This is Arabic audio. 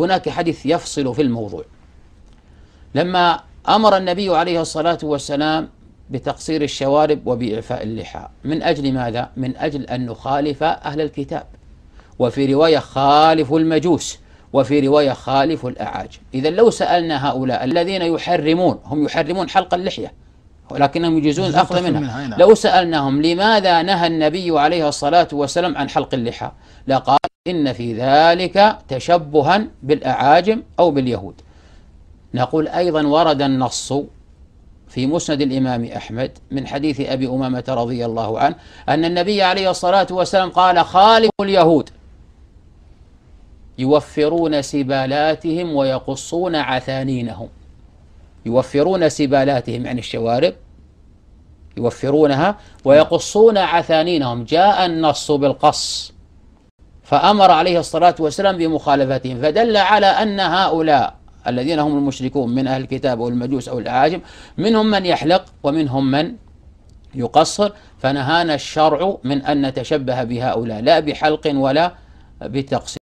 هناك حديث يفصل في الموضوع لما أمر النبي عليه الصلاة والسلام بتقصير الشوارب وبإعفاء اللحى من أجل ماذا؟ من أجل أن نخالف أهل الكتاب وفي رواية خالف المجوس وفي رواية خالف الأعاجم إذا لو سألنا هؤلاء الذين يحرمون هم يحرمون حلق اللحية ولكنهم يجيزون الأخذ منها, منها نعم. لو سألناهم لماذا نهى النبي عليه الصلاة والسلام عن حلق اللحى لقال إن في ذلك تشبها بالأعاجم أو باليهود نقول أيضا ورد النص في مسند الإمام أحمد من حديث أبي أمامة رضي الله عنه أن النبي عليه الصلاة والسلام قال خالق اليهود يوفرون سبالاتهم ويقصون عثانينهم يوفرون سبالاتهم يعني الشوارب يوفرونها ويقصون عثانينهم جاء النص بالقص فأمر عليه الصلاة والسلام بمخالفتهم فدل على أن هؤلاء الذين هم المشركون من أهل الكتاب أو المجوس أو الأعاجم منهم من يحلق ومنهم من يقصر فنهانا الشرع من أن نتشبه بهؤلاء لا بحلق ولا بتقصير